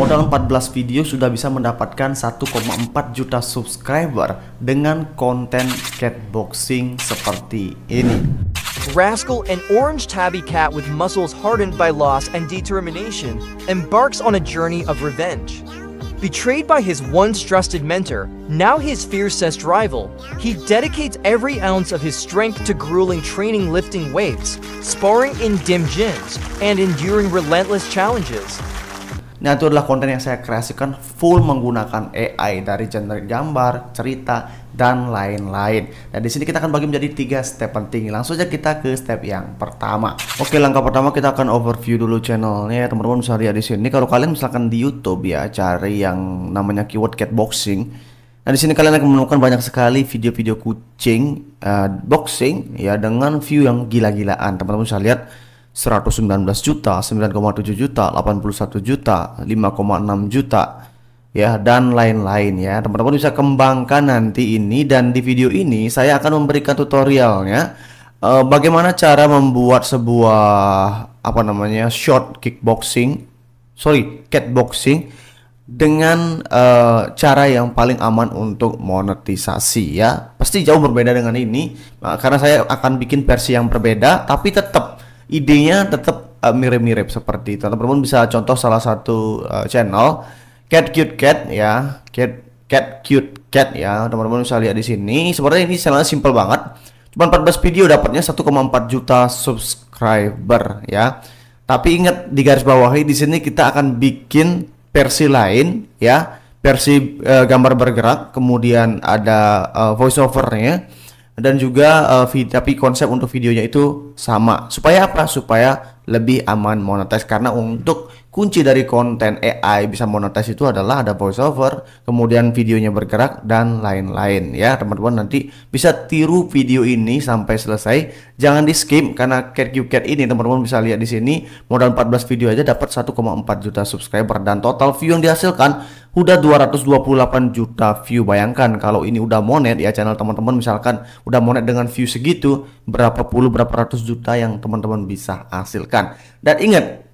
Modal 14 video sudah bisa mendapatkan 1,4 juta subscriber dengan konten boxing seperti ini. Rascal, an orange tabby cat with muscles hardened by loss and determination, embarks on a journey of revenge. Betrayed by his once trusted mentor, now his fiercest rival, he dedicates every ounce of his strength to grueling training lifting weights, sparring in dim gyms, and enduring relentless challenges. Nah itu adalah konten yang saya kreasikan full menggunakan AI dari genre gambar, cerita, dan lain-lain. Nah di sini kita akan bagi menjadi tiga step penting. Langsung saja kita ke step yang pertama. Oke langkah pertama kita akan overview dulu channelnya ya, teman-teman bisa lihat di sini. Kalau kalian misalkan di YouTube ya cari yang namanya keyword cat boxing. Nah di sini kalian akan menemukan banyak sekali video-video kucing uh, boxing ya dengan view yang gila-gilaan. Teman-teman bisa lihat 119 juta, 9,7 juta, 81 juta, 5,6 juta ya dan lain-lain ya. Teman-teman bisa kembangkan nanti ini dan di video ini saya akan memberikan tutorialnya uh, bagaimana cara membuat sebuah apa namanya short kickboxing sorry catboxing dengan uh, cara yang paling aman untuk monetisasi ya pasti jauh berbeda dengan ini karena saya akan bikin versi yang berbeda tapi tetap idenya tetap uh, eh, mirip-mirip seperti itu teman-teman bisa contoh salah satu uh, channel cat cute cat ya cat cat cute cat ya teman-teman bisa lihat di sini sebenarnya ini channelnya simple banget cuma 14 video dapatnya 1,4 juta subscriber ya tapi ingat di garis bawah ini, di sini kita akan bikin versi lain ya versi uh, gambar bergerak kemudian ada uh, voiceovernya dan juga uh, vid- tapi konsep untuk videonya itu sama supaya apa supaya lebih aman monetize karena untuk kunci dari konten AI bisa monetize itu adalah ada voiceover, kemudian videonya bergerak dan lain-lain ya teman-teman nanti bisa tiru video ini sampai selesai jangan di skip karena Cat Cat ini teman-teman bisa lihat di sini modal 14 video aja dapat 1,4 juta subscriber dan total view yang dihasilkan udah 228 juta view bayangkan kalau ini udah monet ya channel teman-teman misalkan udah monet dengan view segitu berapa puluh berapa ratus juta yang teman-teman bisa hasilkan dan ingat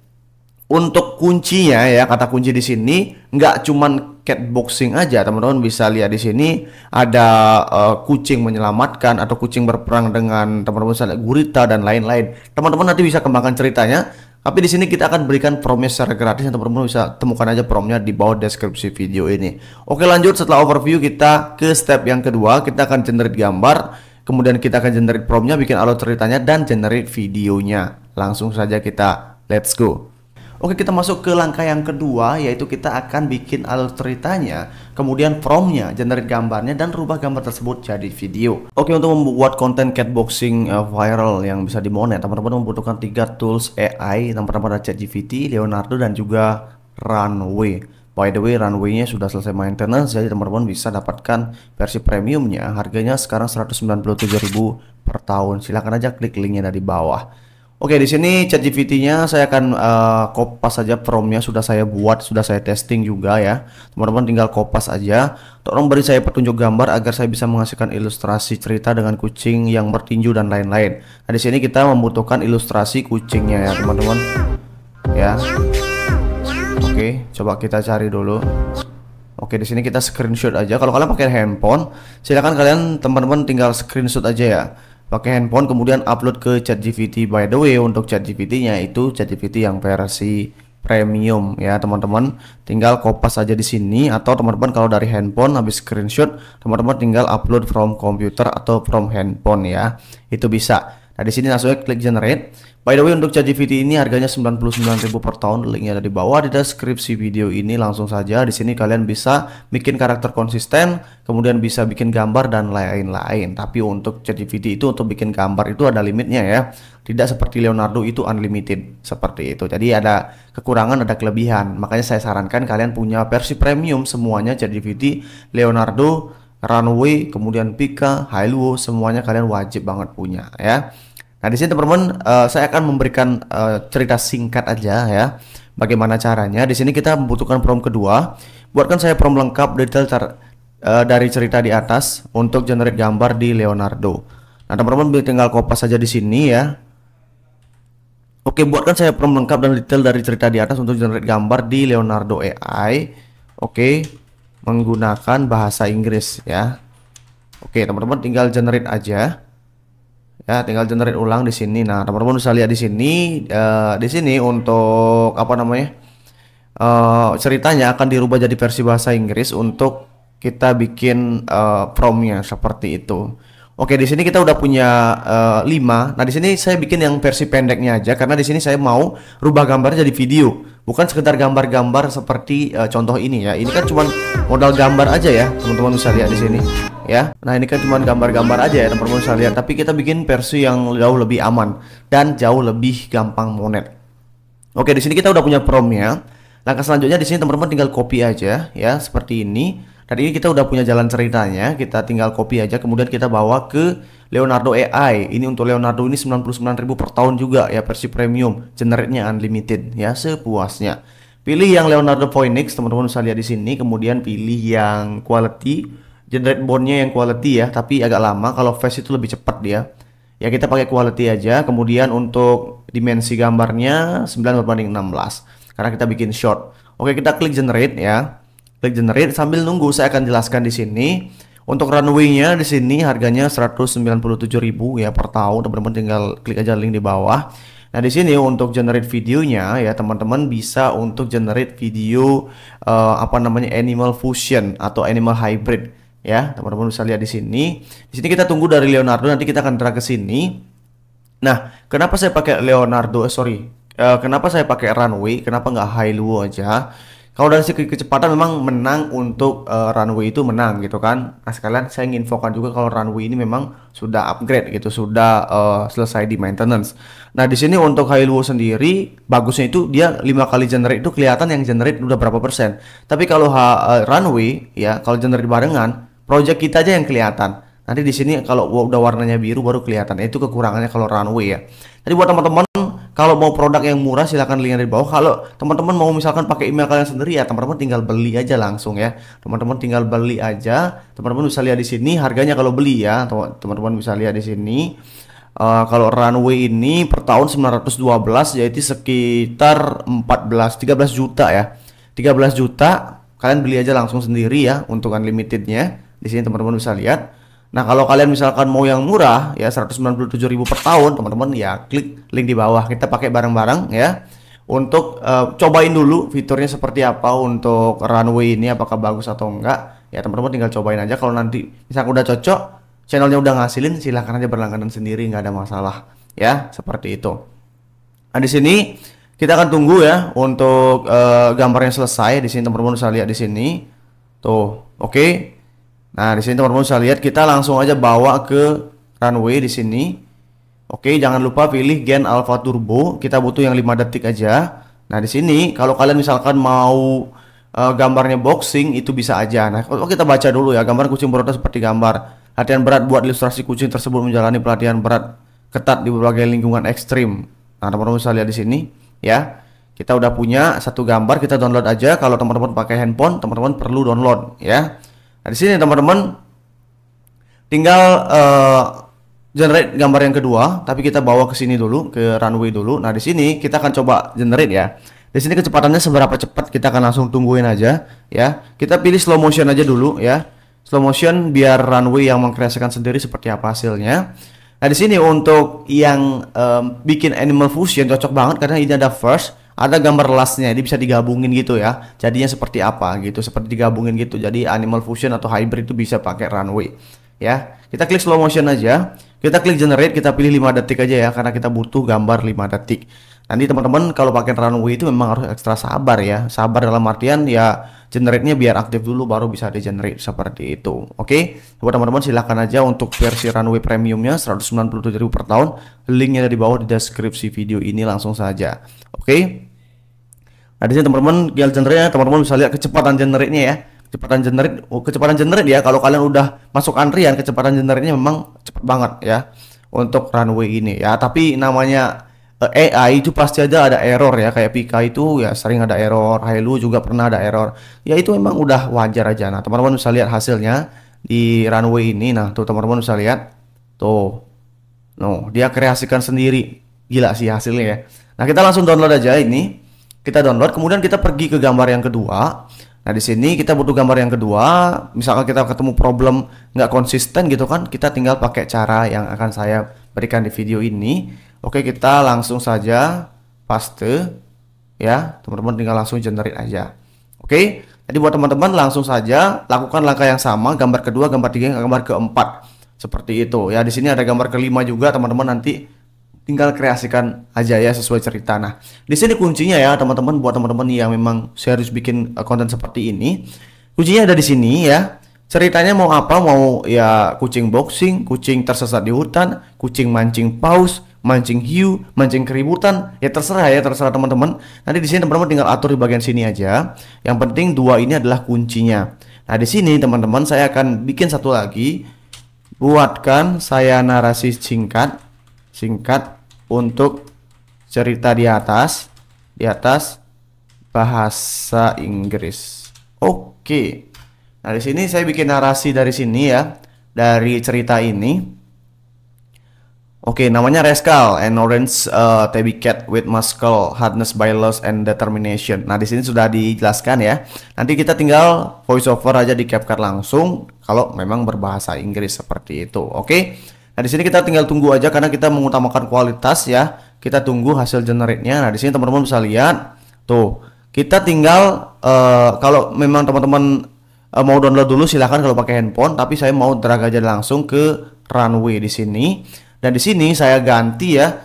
untuk kuncinya ya kata kunci di sini nggak cuman cat boxing aja teman-teman bisa lihat di sini ada uh, kucing menyelamatkan atau kucing berperang dengan teman-teman misalnya gurita dan lain-lain teman-teman nanti bisa kembangkan ceritanya tapi di sini kita akan berikan promnya secara gratis yang teman-teman bisa temukan aja promnya di bawah deskripsi video ini oke lanjut setelah overview kita ke step yang kedua kita akan generate gambar kemudian kita akan generate promnya bikin alur ceritanya dan generate videonya langsung saja kita let's go Oke kita masuk ke langkah yang kedua yaitu kita akan bikin alur ceritanya kemudian promnya, generate gambarnya dan rubah gambar tersebut jadi video. Oke untuk membuat konten catboxing boxing eh, viral yang bisa dimonet teman-teman membutuhkan tiga tools AI yang pertama ada ChatGPT, Leonardo dan juga Runway. By the way, runway-nya sudah selesai maintenance, jadi teman-teman bisa dapatkan versi premiumnya. Harganya sekarang 197.000 per tahun. Silahkan aja klik linknya dari bawah. Oke, di sini ChatGPT-nya saya akan uh, kopas saja promnya sudah saya buat, sudah saya testing juga ya. Teman-teman tinggal kopas aja. Tolong beri saya petunjuk gambar agar saya bisa menghasilkan ilustrasi cerita dengan kucing yang bertinju dan lain-lain. Nah, di sini kita membutuhkan ilustrasi kucingnya ya, teman-teman. Ya. Oke, coba kita cari dulu. Oke, di sini kita screenshot aja. Kalau kalian pakai handphone, silakan kalian teman-teman tinggal screenshot aja ya pakai handphone kemudian upload ke chat ChatGPT. By the way, untuk chat ChatGPT-nya itu chat ChatGPT yang versi premium ya teman-teman tinggal kopas aja di sini atau teman-teman kalau dari handphone habis screenshot teman-teman tinggal upload from computer atau from handphone ya itu bisa Nah, di sini langsung klik generate. By the way, untuk ChatGPT ini harganya 99.000 per tahun. Linknya ada di bawah di deskripsi video ini. Langsung saja di sini kalian bisa bikin karakter konsisten, kemudian bisa bikin gambar dan lain-lain. Tapi untuk ChatGPT itu untuk bikin gambar itu ada limitnya ya. Tidak seperti Leonardo itu unlimited seperti itu. Jadi ada kekurangan, ada kelebihan. Makanya saya sarankan kalian punya versi premium semuanya ChatGPT, Leonardo, Runway, kemudian Pika, Hailuo, semuanya kalian wajib banget punya ya. Nah, di sini teman-teman uh, eh, saya akan memberikan uh, cerita singkat aja ya. Bagaimana caranya? Di sini kita membutuhkan prompt kedua. Buatkan saya prompt lengkap detail uh, dari cerita di atas untuk generate gambar di Leonardo. Nah, teman-teman tinggal kopas saja di sini ya. Oke, buatkan saya prompt lengkap dan detail dari cerita di atas untuk generate gambar di Leonardo AI. Oke, menggunakan bahasa Inggris ya. Oke, teman-teman tinggal generate aja ya tinggal generate ulang di sini nah teman-teman bisa lihat di sini uh, di sini untuk apa namanya uh, ceritanya akan dirubah jadi versi bahasa Inggris untuk kita bikin uh, promnya seperti itu Oke, di sini kita udah punya uh, eh, 5. Nah, di sini saya bikin yang versi pendeknya aja karena di sini saya mau rubah gambarnya jadi video. Bukan sekedar gambar-gambar seperti uh, contoh ini ya. Ini kan cuma modal gambar aja ya. Teman-teman bisa lihat di sini ya. Nah, ini kan cuma gambar-gambar aja ya teman-teman bisa lihat, tapi kita bikin versi yang jauh lebih aman dan jauh lebih gampang monet. Oke, di sini kita udah punya prom ya. Langkah selanjutnya di sini teman-teman tinggal copy aja ya seperti ini dan ini kita udah punya jalan ceritanya, kita tinggal copy aja kemudian kita bawa ke Leonardo AI. Ini untuk Leonardo ini 99.000 per tahun juga ya versi premium, generate-nya unlimited ya sepuasnya. Pilih yang Leonardo Phoenix, teman-teman bisa lihat di sini, kemudian pilih yang quality, generate nya yang quality ya, tapi agak lama kalau face itu lebih cepat dia. Ya kita pakai quality aja, kemudian untuk dimensi gambarnya 9 berbanding 16 karena kita bikin short. Oke, kita klik generate ya klik generate sambil nunggu saya akan jelaskan di sini untuk runway-nya di sini harganya 197.000 ya per tahun teman-teman tinggal klik aja link di bawah Nah di sini untuk generate videonya ya teman-teman bisa untuk generate video uh, apa namanya animal fusion atau animal hybrid ya teman-teman bisa lihat di sini. Di sini kita tunggu dari Leonardo nanti kita akan drag ke sini. Nah kenapa saya pakai Leonardo? Eh, sorry, uh, kenapa saya pakai runway? Kenapa nggak high low aja? kalau dari segi kecepatan memang menang untuk uh, runway itu menang gitu kan. Nah sekalian saya ingin infokan juga kalau runway ini memang sudah upgrade gitu, sudah uh, selesai di maintenance. Nah di sini untuk Hailuo sendiri bagusnya itu dia lima kali generate itu kelihatan yang generate udah berapa persen. Tapi kalau uh, runway ya kalau generate barengan, project kita aja yang kelihatan. Nanti di sini kalau udah warnanya biru baru kelihatan. Itu kekurangannya kalau runway ya. Jadi buat teman-teman kalau mau produk yang murah silahkan linknya di bawah. Kalau teman-teman mau misalkan pakai email kalian sendiri ya teman-teman tinggal beli aja langsung ya. Teman-teman tinggal beli aja. Teman-teman bisa lihat di sini harganya kalau beli ya. Teman-teman bisa lihat di sini. Uh, kalau runway ini per tahun 912 yaitu sekitar 14 13 juta ya. 13 juta kalian beli aja langsung sendiri ya untuk unlimitednya. Di sini teman-teman bisa lihat Nah, kalau kalian misalkan mau yang murah ya 197.000 per tahun, teman-teman ya klik link di bawah. Kita pakai bareng-bareng ya. Untuk uh, cobain dulu fiturnya seperti apa untuk runway ini apakah bagus atau enggak. Ya, teman-teman tinggal cobain aja kalau nanti misalkan udah cocok, channelnya udah ngasilin silahkan aja berlangganan sendiri nggak ada masalah ya, seperti itu. Nah, di sini kita akan tunggu ya untuk uh, gambarnya selesai di sini teman-teman bisa lihat di sini. Tuh, oke. Okay Nah, di sini teman-teman bisa lihat kita langsung aja bawa ke runway di sini. Oke, jangan lupa pilih gen alpha turbo. Kita butuh yang 5 detik aja. Nah, di sini kalau kalian misalkan mau uh, gambarnya boxing itu bisa aja. Nah, kalau oh, kita baca dulu ya gambar kucing berotot seperti gambar. Latihan berat buat ilustrasi kucing tersebut menjalani pelatihan berat ketat di berbagai lingkungan ekstrim. Nah, teman-teman bisa lihat di sini ya. Kita udah punya satu gambar, kita download aja. Kalau teman-teman pakai handphone, teman-teman perlu download ya. Nah, di sini teman-teman tinggal uh, generate gambar yang kedua, tapi kita bawa ke sini dulu, ke runway dulu. Nah, di sini kita akan coba generate ya. Di sini kecepatannya seberapa cepat kita akan langsung tungguin aja ya. Kita pilih slow motion aja dulu ya. Slow motion biar runway yang mengkreasikan sendiri seperti apa hasilnya. Nah, di sini untuk yang um, bikin animal fusion cocok banget karena ini ada first ada gambar lasnya jadi bisa digabungin gitu ya jadinya seperti apa gitu seperti digabungin gitu jadi animal fusion atau hybrid itu bisa pakai runway ya kita klik slow motion aja kita klik generate kita pilih 5 detik aja ya karena kita butuh gambar 5 detik nanti teman-teman kalau pakai runway itu memang harus ekstra sabar ya sabar dalam artian ya generate-nya biar aktif dulu baru bisa di generate seperti itu oke okay? buat teman-teman silahkan aja untuk versi runway premiumnya 197.000 per tahun linknya ada di bawah di deskripsi video ini langsung saja oke okay? Nah, di sini teman-teman gila generate teman-teman bisa lihat kecepatan generate-nya ya. Kecepatan generate oh, kecepatan generate ya kalau kalian udah masuk antrian ya, kecepatan generate-nya memang cepat banget ya untuk runway ini ya. Tapi namanya eh, AI itu pasti aja ada error ya kayak Pika itu ya sering ada error, Hailu juga pernah ada error. Ya itu memang udah wajar aja. Nah, teman-teman bisa lihat hasilnya di runway ini. Nah, tuh teman-teman bisa lihat. Tuh. Noh, dia kreasikan sendiri. Gila sih hasilnya ya. Nah, kita langsung download aja ini kita download kemudian kita pergi ke gambar yang kedua nah di sini kita butuh gambar yang kedua misalkan kita ketemu problem nggak konsisten gitu kan kita tinggal pakai cara yang akan saya berikan di video ini oke kita langsung saja paste ya teman-teman tinggal langsung generate aja oke jadi buat teman-teman langsung saja lakukan langkah yang sama gambar kedua gambar tiga gambar keempat seperti itu ya di sini ada gambar kelima juga teman-teman nanti tinggal kreasikan aja ya sesuai cerita. Nah, di sini kuncinya ya teman-teman buat teman-teman yang memang serius bikin eh, konten seperti ini, kuncinya ada di sini ya. Ceritanya mau apa? Mau ya kucing boxing, kucing tersesat di hutan, kucing mancing paus, mancing hiu, mancing keributan, ya terserah ya, terserah teman-teman. Nanti di sini teman-teman tinggal atur di bagian sini aja. Yang penting dua ini adalah kuncinya. Nah, di sini teman-teman saya akan bikin satu lagi. Buatkan saya narasi singkat, singkat untuk cerita di atas di atas bahasa Inggris. Oke. Nah, di sini saya bikin narasi dari sini ya, dari cerita ini. Oke, namanya Rascal, and orange uh, eh, tabby cat with muscle, hardness by loss and determination. Nah, di sini sudah dijelaskan ya. Nanti kita tinggal voiceover aja di CapCut langsung kalau memang berbahasa Inggris seperti itu. Oke. Okay? Nah, di sini kita tinggal tunggu aja karena kita mengutamakan kualitas ya. Kita tunggu hasil generate-nya. Nah, di sini teman-teman bisa lihat tuh. Kita tinggal uh, kalau memang teman-teman uh, mau download dulu silahkan kalau pakai handphone, tapi saya mau drag aja langsung ke runway di sini. Dan di sini saya ganti ya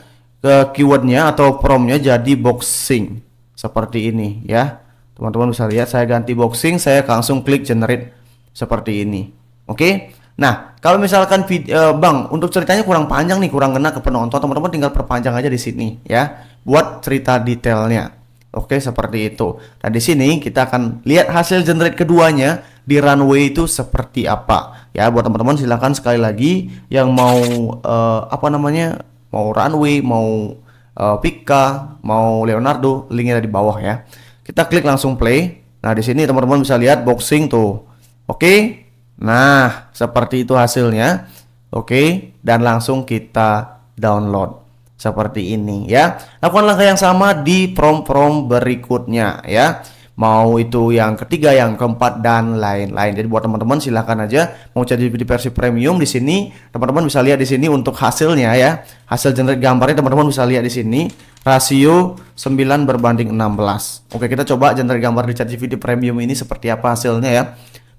ke keywordnya atau promnya jadi boxing seperti ini ya. Teman-teman bisa lihat saya ganti boxing, saya langsung klik generate seperti ini. Oke. Nah, kalau misalkan video, eh, Bang, untuk ceritanya kurang panjang nih, kurang kena ke penonton, teman-teman tinggal perpanjang aja di sini ya, buat cerita detailnya. Oke, seperti itu. Nah, di sini kita akan lihat hasil generate keduanya di runway itu seperti apa. Ya, buat teman-teman silahkan sekali lagi yang mau uh, apa namanya? mau runway, mau uh, Pika, mau Leonardo, linknya ada di bawah ya. Kita klik langsung play. Nah, di sini teman-teman bisa lihat boxing tuh. Oke, Nah, seperti itu hasilnya. Oke, dan langsung kita download seperti ini ya. Lakukan langkah yang sama di prom-prom berikutnya ya. Mau itu yang ketiga, yang keempat dan lain-lain. Jadi buat teman-teman silahkan aja mau cari di versi premium di sini, teman-teman bisa lihat di sini untuk hasilnya ya. Hasil generate gambarnya teman-teman bisa lihat di sini rasio 9 berbanding 16. Oke, kita coba generate gambar di ChatGPT premium ini seperti apa hasilnya ya.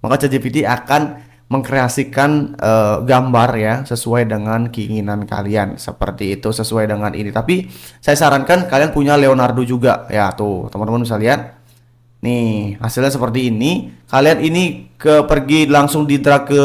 Maka ChatGPT akan mengkreasikan uh, gambar ya sesuai dengan keinginan kalian seperti itu sesuai dengan ini tapi saya sarankan kalian punya Leonardo juga ya tuh teman-teman bisa lihat nih hasilnya seperti ini kalian ini ke pergi langsung di drag ke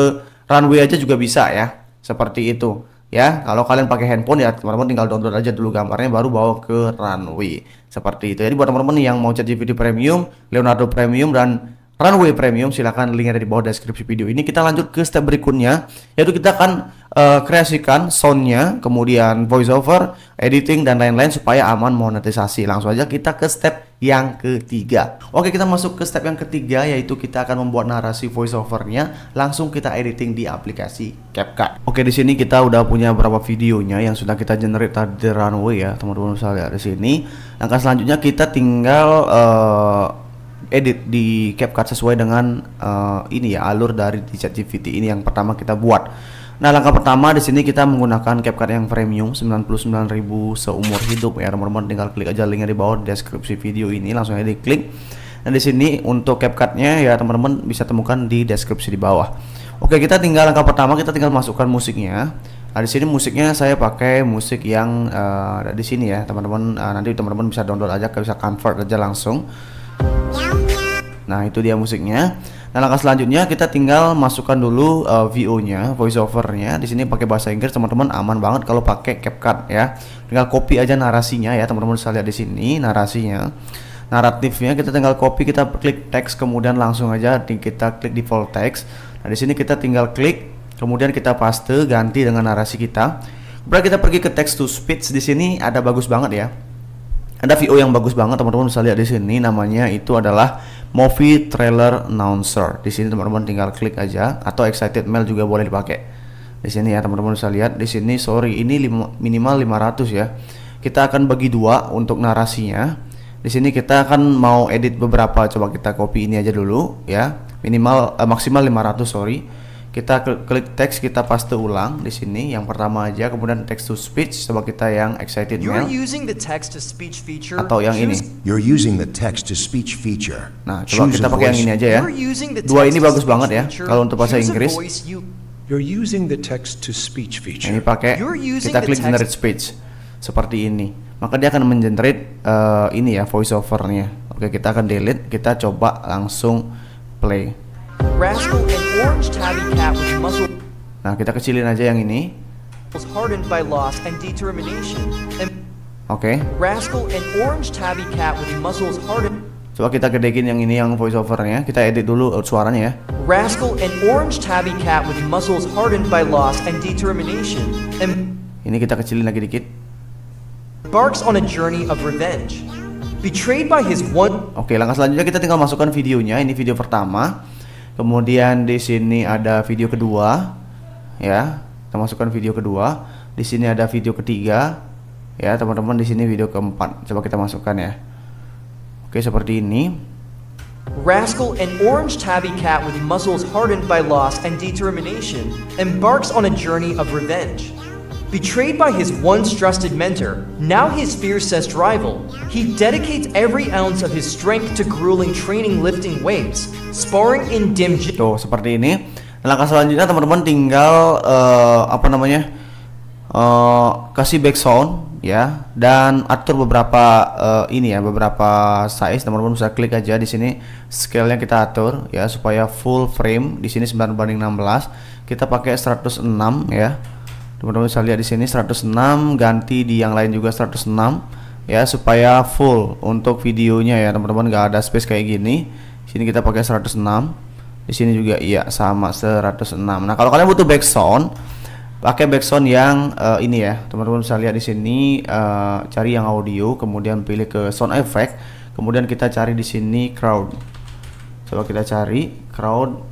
runway aja juga bisa ya seperti itu ya kalau kalian pakai handphone ya teman-teman tinggal download aja dulu gambarnya baru bawa ke runway seperti itu jadi buat teman-teman yang mau chat GPT premium Leonardo premium dan Runway Premium, silahkan link ada di bawah deskripsi video ini. Kita lanjut ke step berikutnya, yaitu kita akan uh, kreasikan soundnya, kemudian voiceover, editing, dan lain-lain supaya aman monetisasi. Langsung aja kita ke step yang ketiga. Oke, kita masuk ke step yang ketiga, yaitu kita akan membuat narasi voiceovernya. Langsung kita editing di aplikasi CapCut. Oke, di sini kita udah punya beberapa videonya yang sudah kita generate tadi Runway ya, teman-teman bisa lihat di sini. Langkah selanjutnya kita tinggal uh, edit di CapCut sesuai dengan uh, ini ya alur dari di ChatGPT ini yang pertama kita buat. Nah, langkah pertama di sini kita menggunakan CapCut yang premium 99.000 seumur hidup ya. Teman-teman tinggal klik aja linknya di bawah deskripsi video ini langsung aja diklik. Nah, di sini untuk CapCut-nya ya teman-teman bisa temukan di deskripsi di bawah. Oke, kita tinggal langkah pertama kita tinggal masukkan musiknya. Nah, di sini musiknya saya pakai musik yang uh, di sini ya, teman-teman. Uh, nanti teman-teman bisa download aja, bisa convert aja langsung. Nah itu dia musiknya. Nah langkah selanjutnya kita tinggal masukkan dulu uh, eh, VO-nya, voice over-nya. Di sini pakai bahasa Inggris teman-teman aman banget kalau pakai CapCut ya. Tinggal copy aja narasinya ya teman-teman bisa lihat di sini narasinya. Naratifnya kita tinggal copy, kita klik teks kemudian langsung aja kita klik default text. Nah di sini kita tinggal klik kemudian kita paste ganti dengan narasi kita. Kemudian kita pergi ke text to speech di sini ada bagus banget ya ada VO yang bagus banget teman-teman bisa lihat di sini namanya itu adalah Movie Trailer Announcer. Di sini teman-teman tinggal klik aja atau excited mail juga boleh dipakai. Di sini ya teman-teman bisa lihat di sini sorry ini lima, minimal 500 ya. Kita akan bagi dua untuk narasinya. Di sini kita akan mau edit beberapa coba kita copy ini aja dulu ya. Minimal eh, maksimal 500 sorry kita klik teks kita paste ulang di sini yang pertama aja kemudian text to speech sama kita yang excited You're mail using the text to speech feature atau yang ini You're using the text to speech feature nah coba kita pakai yang ini aja ya dua ini bagus banget ya kalau untuk bahasa Inggris You're using the text to speech feature ini pakai kita klik generate speech seperti ini maka dia akan mengenerate uh, ini ya voice overnya. oke kita akan delete kita coba langsung play Rascal and orange tabby cat with muscle. Nah, kita kecilin aja yang ini. Hardened by loss and determination. And Oke. Okay. Rascal and orange tabby cat with muscles hardened. Coba kita gedein yang ini yang voiceovernya. Kita edit dulu suaranya ya. Rascal and orange tabby cat with muscles hardened by loss and determination. And ini kita kecilin lagi dikit. Barks on a journey of revenge. Betrayed by his one. Oke, okay, langkah selanjutnya kita tinggal masukkan videonya. Ini video pertama. Kemudian di sini ada video kedua, ya. Kita masukkan video kedua. Di sini ada video ketiga, ya teman-teman. Di sini video keempat. Coba kita masukkan ya. Oke seperti ini. Rascal, an orange tabby cat with muscles hardened by loss and determination, embarks on a journey of revenge. Betrayed by his once trusted mentor, now his fiercest rival, he dedicates every ounce of his strength to grueling training lifting weights, sparring in dim gym. Tuh, seperti ini. Langkah selanjutnya teman-teman tinggal uh, apa namanya? Uh, kasih back sound ya dan atur beberapa uh, ini ya beberapa size teman-teman bisa klik aja di sini scale-nya kita atur ya supaya full frame di sini 9 banding 16 kita pakai 106 ya teman-teman bisa lihat di sini 106 ganti di yang lain juga 106 ya supaya full untuk videonya ya teman-teman nggak ada space kayak gini sini kita pakai 106 di sini juga iya sama 106 nah kalau kalian butuh background pakai background yang uh, ini ya teman-teman bisa lihat di sini uh, cari yang audio kemudian pilih ke sound effect kemudian kita cari di sini crowd coba kita cari crowd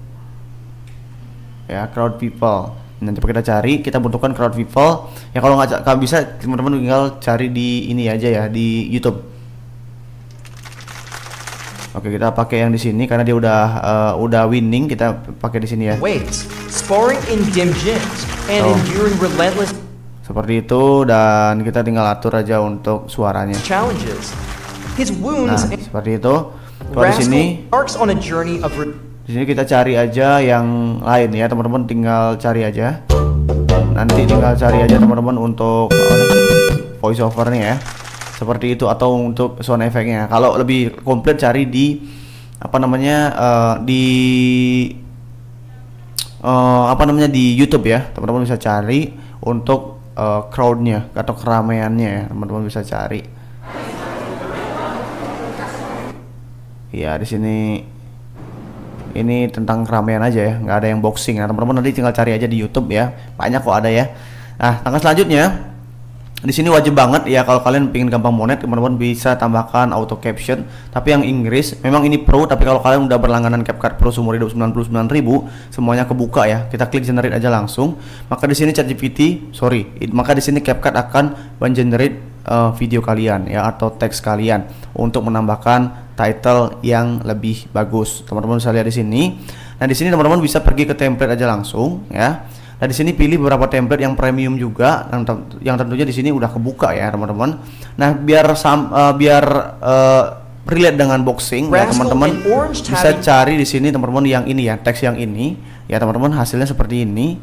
ya crowd people nanti kita cari kita butuhkan crowd people ya kalau nggak kalau bisa teman-teman tinggal cari di ini aja ya di YouTube oke kita pakai yang di sini karena dia udah uh, udah winning kita pakai di sini ya Wait, sparring in gym and oh. enduring relentless seperti itu dan kita tinggal atur aja untuk suaranya challenges his wounds nah, seperti itu Tuh, di sini on a journey of di sini kita cari aja yang lain ya teman-teman tinggal cari aja nanti tinggal cari aja teman-teman untuk voice overnya ya seperti itu atau untuk sound efeknya kalau lebih komplit cari di apa namanya uh, di uh, apa namanya di YouTube ya teman-teman bisa cari untuk uh, crowdnya atau keramaiannya ya teman-teman bisa cari ya di sini ini tentang keramaian aja ya nggak ada yang boxing nah teman-teman nanti tinggal cari aja di YouTube ya banyak kok ada ya nah tanggal selanjutnya di sini wajib banget ya kalau kalian pengen gampang monet teman-teman bisa tambahkan auto caption tapi yang Inggris memang ini pro tapi kalau kalian udah berlangganan CapCut Pro seumur hidup 99.000 semuanya kebuka ya kita klik generate aja langsung maka di sini ChatGPT sorry maka di sini CapCut akan mengenerate uh, video kalian ya atau teks kalian untuk menambahkan title yang lebih bagus. Teman-teman bisa lihat di sini. Nah, di sini teman-teman bisa pergi ke template aja langsung ya. Nah, di sini pilih beberapa template yang premium juga yang tentunya di sini udah kebuka ya, teman-teman. Nah, biar sam, uh, biar uh, relate dengan boxing ya, teman-teman bisa cari di sini teman-teman yang ini ya, teks yang ini ya, teman-teman hasilnya seperti ini.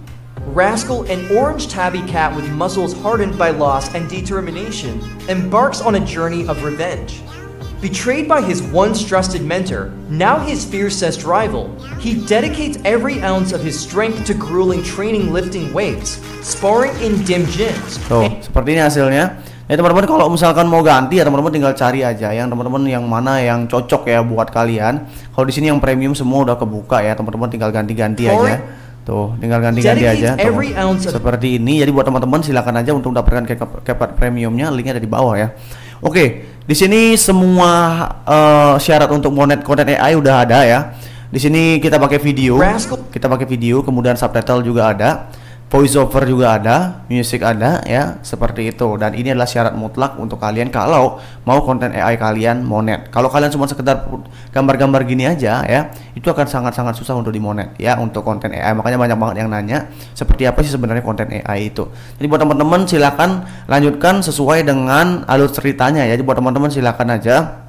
Rascal, an orange tabby cat with muscles hardened by loss and determination, embarks on a journey of revenge. Betrayed by his once trusted mentor, now his fiercest rival, he dedicates every ounce of his strength to grueling training lifting weights, sparring in dim gyms. Oh, seperti ini hasilnya. Ya teman-teman kalau misalkan mau ganti ya teman-teman tinggal cari aja yang teman-teman yang mana yang cocok ya buat kalian. Kalau di sini yang premium semua udah kebuka ya teman-teman tinggal ganti-ganti aja. Tuh, tinggal ganti-ganti aja. Tuh. Seperti ini. Jadi buat teman-teman silakan aja untuk mendapatkan kepat premiumnya, linknya ada di bawah ya. Oke, di sini semua uh, syarat untuk monet konten AI udah ada ya. Di sini kita pakai video, kita pakai video, kemudian subtitle juga ada voice over juga ada, music ada ya, seperti itu. Dan ini adalah syarat mutlak untuk kalian kalau mau konten AI kalian monet. Kalau kalian cuma sekedar gambar-gambar gini aja ya, itu akan sangat-sangat susah untuk dimonet ya untuk konten AI. Makanya banyak banget yang nanya seperti apa sih sebenarnya konten AI itu. Jadi buat teman-teman silakan lanjutkan sesuai dengan alur ceritanya ya. Jadi buat teman-teman silakan aja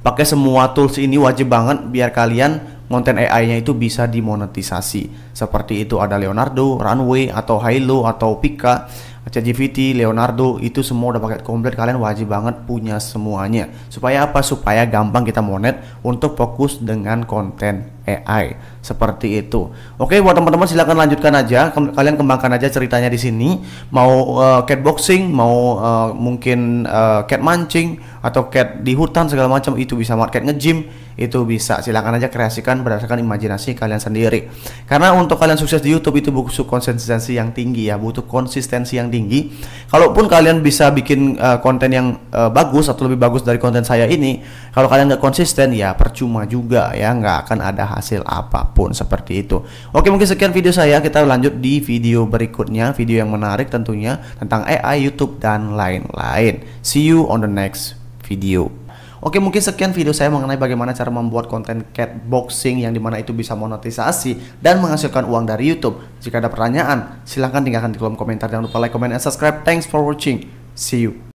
pakai semua tools ini wajib banget biar kalian konten AI-nya itu bisa dimonetisasi. Seperti itu ada Leonardo, Runway, atau Hilo, atau Pika, ChatGPT, Leonardo, itu semua udah paket komplit. Kalian wajib banget punya semuanya. Supaya apa? Supaya gampang kita monet untuk fokus dengan konten AI seperti itu. Oke, buat teman-teman silahkan lanjutkan aja, kalian kembangkan aja ceritanya di sini. Mau uh, boxing mau uh, mungkin uh, cat mancing atau cat di hutan segala macam itu bisa market nge-gym, itu bisa. Silahkan aja kreasikan berdasarkan imajinasi kalian sendiri. Karena untuk kalian sukses di YouTube itu butuh konsistensi yang tinggi ya, butuh konsistensi yang tinggi. Kalaupun kalian bisa bikin uh, konten yang uh, bagus atau lebih bagus dari konten saya ini, kalau kalian nggak konsisten ya percuma juga ya, nggak akan ada hasil hasil apapun seperti itu. Oke, mungkin sekian video saya. Kita lanjut di video berikutnya, video yang menarik tentunya tentang AI YouTube dan lain-lain. See you on the next video. Oke mungkin sekian video saya mengenai bagaimana cara membuat konten cat boxing yang dimana itu bisa monetisasi dan menghasilkan uang dari YouTube. Jika ada pertanyaan silahkan tinggalkan di kolom komentar. Jangan lupa like, comment, and subscribe. Thanks for watching. See you.